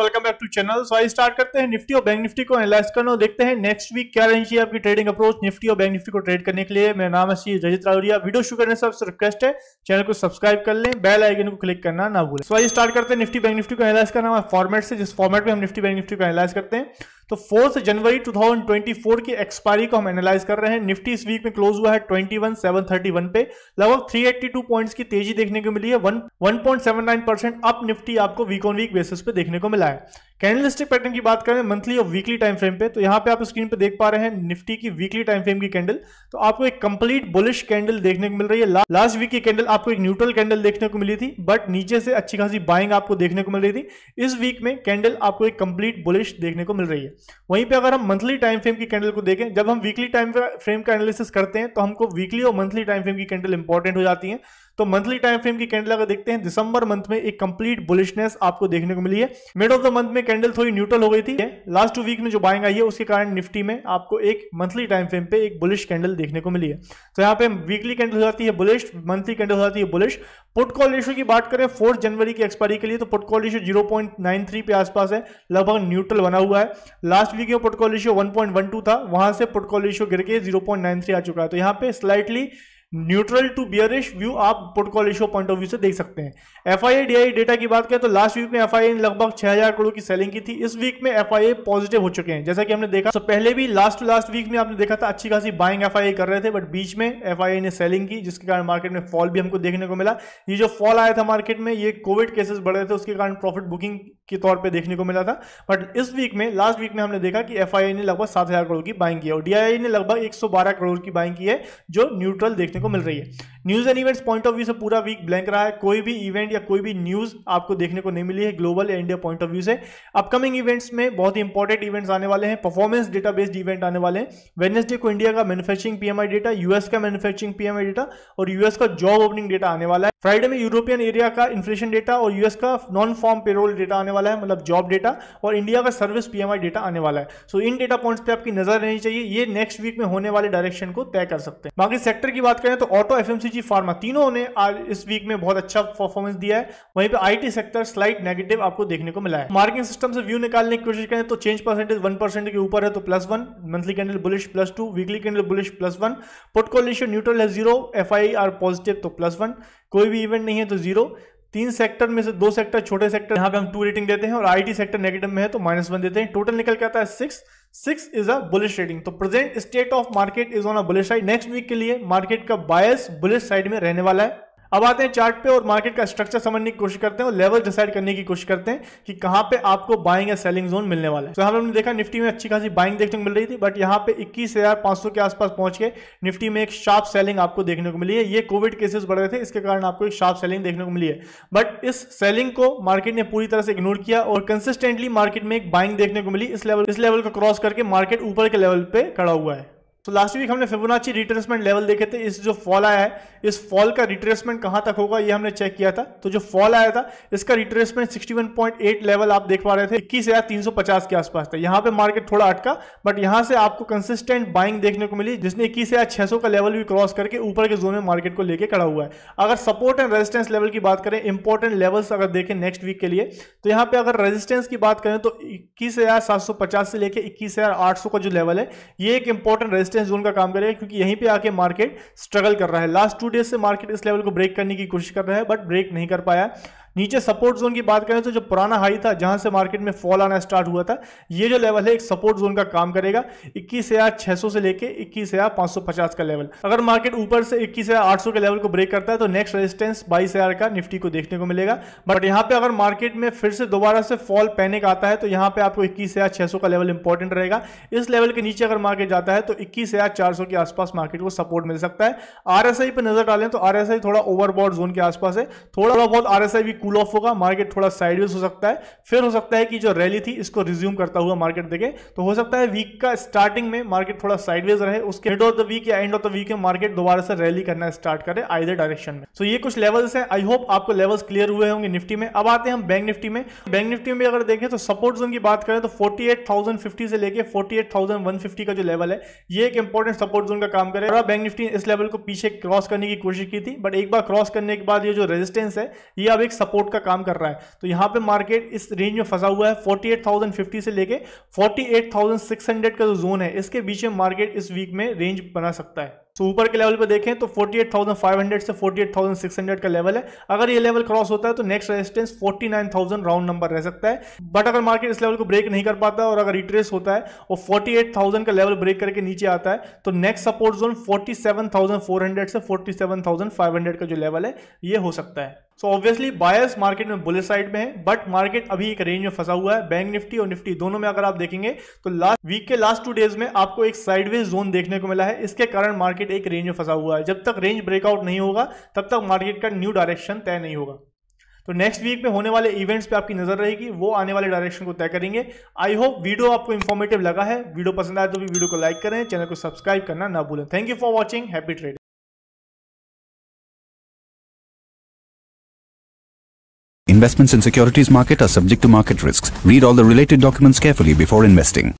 Welcome back to channel so I start करते हैं Nifty और बैंक निफ्टी को एनालाइज करना और देखते हैं नेक्स्ट वीक क्या रहेंगी आपकी ट्रेडिंग अप्रोच निफ्टी और बैंक निफ्टी को ट्रेड करने के लिए मेरा नाम है रजित रावरिया वीडियो शुरू करने से आपसे रिक्वेस्ट है चैनल को सब्सक्राइब कर लें बेल आइकन को क्लिक करना ना भूलें सो आई स्टार्ट करते हैं निफ्टी बैंक निफ्टी को एनालाइज करना हमारे फॉर्मेट से जिस फॉर्मेट में हम निफ्टी बैंक निफ्टी को एनालाइज करते हैं तो फोर्थ जनवरी 2024 की एक्सपायरी को हम एनालाइज कर रहे हैं निफ्टी इस वीक में क्लोज हुआ है 21,731 पे लगभग 382 पॉइंट्स की तेजी देखने को मिली है 1.79 परसेंट अप निफ्टी आपको वीक ऑन वीक बेसिस पे देखने को मिला है कैंडलस्टिक पैटर्न की बात करें मंथली और वीकली टाइम फ्रेम पे तो यहाँ पे आप स्क्रीन पे देख पा रहे हैं निफ्टी की वीकली टाइम फ्रेम की कैंडल तो आपको एक कंप्लीट बुलिश कैंडल देखने को मिल रही है ला, लास्ट वीक की कैंडल आपको एक न्यूट्रल कैंडल देखने को मिली थी बट नीचे से अच्छी खासी बाइंग आपको देखने को मिल रही थी इस वीक में कैंडल आपको एक कंप्लीट बुलिश देखने को मिल रही है वहीं पर अगर हम मंथली टाइम फ्रेम की कैंडल को देखें जब हम वीकली टाइम फ्रेम का एनालिसिस करते हैं तो हमको वीकली और मंथली टाइम फ्रेम की कैंडल इंपॉर्टेंट हो जाती है तो मंथली टाइम फ्रेम की कैंडल अगर देखते हैं दिसंबर मंथ में एक कंप्लीट बुलिशनेस आपको देखने को मिली है मिड ऑफ द मंथ में कैंडल थोड़ी न्यूट्रल हो गई थी लास्ट टू वीक में जो बाइंग आई है उसके कारण निफ्टी में आपको एक मंथली टाइम फ्रेम पे एक बुलिश कैंडल देखने को मिली है तो यहाँ पे वीकली कैंडल हो जाती है बुलिश मंथली कैंडल हो जाती है बुलिश पुट कॉल रेशियो की बात करें फोर्थ जनवरी की एक्सपायरी के लिए तो put call ratio zero point nine three पे आसपास है लगभग न्यूट्रल बना हुआ है लास्ट वीक में put call ratio one point one two था वहां से पुट कॉल रेशियो गिर के जीरो पॉइंट नाइन थ्री आ चुका है तो यहाँ पे slightly neutral to bearish view आप प्रोटोकॉल इशो पॉइंट ऑफ व्यू से देख सकते हैं एफ आई डेटा की बात करें तो लास्ट वीक में एफ आई लगभग 6000 करोड़ की सेलिंग की थी इस वीक में एफ पॉजिटिव हो चुके हैं जैसा कि हमने देखा तो पहले भी लास्ट टू लास्ट वीक में आपने देखा था अच्छी खासी बाइंग एफ कर रहे थे बट बीच में एफ ने सेलिंग की जिसके कारण मार्केट में फॉल भी हमको देखने को मिला ये जो फॉल आया था मार्केट में ये कोविड केसेस बढ़ रहे थे उसके कारण प्रॉफिट बुकिंग के तौर पे देखने को मिला था बट इस वीक में लास्ट वीक में हमने देखा कि एफ ने लगभग सात हजार करोड़ की बाइंग की है और डी ने लगभग 112 करोड़ की बाइंग की है जो न्यूट्रल देखने को मिल रही है news and events point of view से पूरा वीक ब्लैंक रहा है कोई भी इवेंट या कोई भी न्यूज आपको देखने को नहीं मिली है ग्लोबल या इंडिया पॉइंट ऑफ व्यू से अपकमिंग इवेंट्स में बहुत ही इंपॉर्टेंट इवेंट्स आने वाले हैं परफॉर्मेंस डेटा बेस्ड इवेंट आने वाले हैं वेनेसडे को इंडिया का मैनुफेक्चरिंग पीएमआई डेटा यूएस का मैनुफेक्चरिंग पीएमआई डेटा और यूएस का जॉब ओपनिंग डेटा आने वाला है फ्राइडे में यूरोपियन एरिया का इन्फ्लेशन डेटा और यूएस का नॉन फॉर्म पेरोल डेटा आने वाला है मतलब जॉब डेटा और इंडिया का सर्विस पीएमआई डेटा आने वाला है सो इन डेटा पॉइंट्स पे आपकी नजर रहनी चाहिए ये नेक्स्ट वीक में होने वाले डायरेक्शन को तय कर सकते हैं बाकी सेक्टर की बात करें तो ऑटो एफएमसी एफसीजी फार्मा तीनों ने आज इस वीक में बहुत अच्छा परफॉर्मेंस दिया है वहीं पे आईटी सेक्टर स्लाइट नेगेटिव आपको देखने को मिला है मार्केट सिस्टम से व्यू निकालने की कोशिश करें तो चेंज परसेंटेज वन परसेंट के ऊपर है तो plus one monthly candle bullish plus two weekly candle bullish plus one put neutral है जीरो एफ पॉजिटिव तो प्लस वन कोई भी इवेंट नहीं है तो जीरो तीन सेक्टर में से दो सेक्टर छोटे सेक्टर यहां पे हम टू रेटिंग देते हैं और आईटी सेक्टर नेगेटिव में है तो माइनस वन देते हैं टोटल निकल के आता है six six is a bullish rating तो present state of market is on a bullish side next week के लिए मार्केट का बायस बुलिश साइड में रहने वाला है अब आते हैं चार्ट पे और मार्केट का स्ट्रक्चर समझने की कोशिश करते हैं और लेवल डिसाइड करने की कोशिश करते हैं कि कहां पे आपको बाइंग या सेलिंग जोन मिलने वाला है तो लोगों हमने देखा निफ्टी में अच्छी खासी बाइंग देखने को मिल रही थी बट यहाँ पे 21,500 के आसपास पहुंच के निफ्टी में एक शार्प सेलिंग आपको देखने को मिली है ये कोविड केसेस बढ़ रहे थे इसके कारण आपको एक शार्प सेलिंग देखने को मिली है बट इस सेलिंग को मार्केट ने पूरी तरह से इग्नोर किया और कंसिस्टेंटली मार्केट में एक बाइंग देखने को मिली इस लेवल इस लेवल को क्रॉस करके मार्केट ऊपर के लेवल पे खड़ा हुआ है तो लास्ट वीक हमने फिबोनाची रिट्रेसमेंट लेवल देखे थे इस जो फॉल आया है इस फॉल का रिट्रेसमेंट कहां तक होगा ये हमने चेक किया था तो जो फॉल आया था इसका रिट्रेसमेंट 61.8 लेवल आप देख पा रहे थे इक्कीस हजार तीन सौ पचास के आसपास था यहां पे मार्केट थोड़ा अटका बट यहां से आपको कंसिस्टेंट बाइंग देखने को मिली जिसने इक्कीस हजार छह सौ का लेवल भी क्रॉस करके ऊपर के जोन में मार्केट को लेकर खड़ा हुआ है अगर सपोर्ट एंड रेजिस्टेंस लेवल की बात करें इंपॉर्टेंट लेवल्स अगर देखें नेक्स्ट वीक के लिए तो यहाँ पे अगर रेजिस्टेंस की बात करें तो इक्कीस से लेकर इक्कीस का जो लेवल है ये एक इंपॉर्टेंट रेजिस्टेंस जोन का काम करेगा क्योंकि यहीं पे आके मार्केट स्ट्रगल कर रहा है लास्ट टू डेज से मार्केट इस लेवल को ब्रेक करने की कोशिश कर रहा है बट ब्रेक नहीं कर पाया नीचे सपोर्ट जोन की बात करें तो जो पुराना हाई था जहां से मार्केट में फॉल आना स्टार्ट हुआ था ये जो लेवल है एक सपोर्ट जोन का काम करेगा इक्कीस हजार छह सौ से लेके इक्कीस हजार पांच सौ पचास का लेवल अगर मार्केट ऊपर से इक्कीस हजार आठ सौ के लेवल को ब्रेक करता है तो नेक्स्ट रेजिस्टेंस बाईस हजार का निफ्टी को देखने को मिलेगा बट यहाँ पे अगर मार्केट में फिर से दोबारा से फॉल पैनिक आता है तो यहाँ पे आपको इक्कीस हजार छह सौ का लेवल इंपॉर्टेंट रहेगा इस लेवल के नीचे अगर मार्केट जाता है तो इक्कीस हजार चार सौ के आसपास मार्केट को सपोर्ट मिल सकता है आरएसआई पर नजर डालें तो आरएसआई थोड़ा ओवरबोर्ड जोन के आसपास है थोड़ा बहुत आरएसआई भी कूल ऑफ होगा मार्केट थोड़ा साइडवेज हो सकता है फिर हो सकता है कि जो रैली थी इसको रिज्यूम करता हुआ मार्केट देखे तो हो सकता है वीक का स्टार्टिंग में मार्केट थोड़ा साइडवेज रहे उसके एंड ऑफ द वीक या एंड ऑफ द वीक में मार्केट दोबारा से रैली करना स्टार्ट करे आइदर डायरेक्शन में सो so, ये कुछ लेवल्स है आई होप आपको लेवल्स क्लियर हुए होंगे निफ्टी में अब आते हैं हम बैंक निफ्टी में बैंक निफ्टी में अगर देखें तो सपोर्ट जोन की बात करें तो फोर्टी से लेकर फोर्टी का जो लेवल है ये एक इंपॉर्टेंट सपोर्ट जोन का काम करे और बैंक निफ्टी इस लेवल को पीछे क्रॉस करने की कोशिश की थी बट एक बार क्रॉस करने के बाद ये जो रेजिस्टेंस है ये अब एक सपोर्ट का काम कर रहा है तो यहां पे मार्केट इस रेंज में फंसा हुआ है 48,050 से लेके 48,600 का जो जोन है इसके बीच में मार्केट इस वीक में रेंज बना सकता है सो तो ऊपर के लेवल पे देखें तो 48,500 से 48,600 का लेवल है अगर ये लेवल क्रॉस होता है तो नेक्स्ट रेजिस्टेंस 49,000 राउंड नंबर रह सकता है बट अगर मार्केट इस लेवल को ब्रेक नहीं कर पाता और अगर रिट्रेस होता है और 48,000 का लेवल ब्रेक करके नीचे आता है तो नेक्स्ट सपोर्ट जोन फोर्टी से फोर्टी का जो लेवल है ये हो सकता है सो ऑब्वियसली बायर्स मार्केट में बुलेट साइड में है बट मार्केट अभी एक रेंज में फंसा हुआ है बैंक निफ्टी और निफ्टी दोनों में अगर आप देखेंगे तो लास्ट वीक के लास्ट टू डेज में आपको एक साइडवेज जोन देखने को मिला है इसके कारण मार्केट मार्केट एक रेंज में फंसा हुआ है जब तक रेंज ब्रेकआउट नहीं होगा तब तक मार्केट का न्यू डायरेक्शन तय नहीं होगा तो नेक्स्ट वीक में होने वाले इवेंट्स पे आपकी नजर रहेगी वो आने वाले डायरेक्शन को तय करेंगे आई होप वीडियो आपको इन्फॉर्मेटिव लगा है वीडियो पसंद आए तो भी वीडियो को लाइक करें चैनल को सब्सक्राइब करना ना भूलें thank you for watching happy trade Investments in securities market are subject to market risks. Read all the related documents carefully before investing.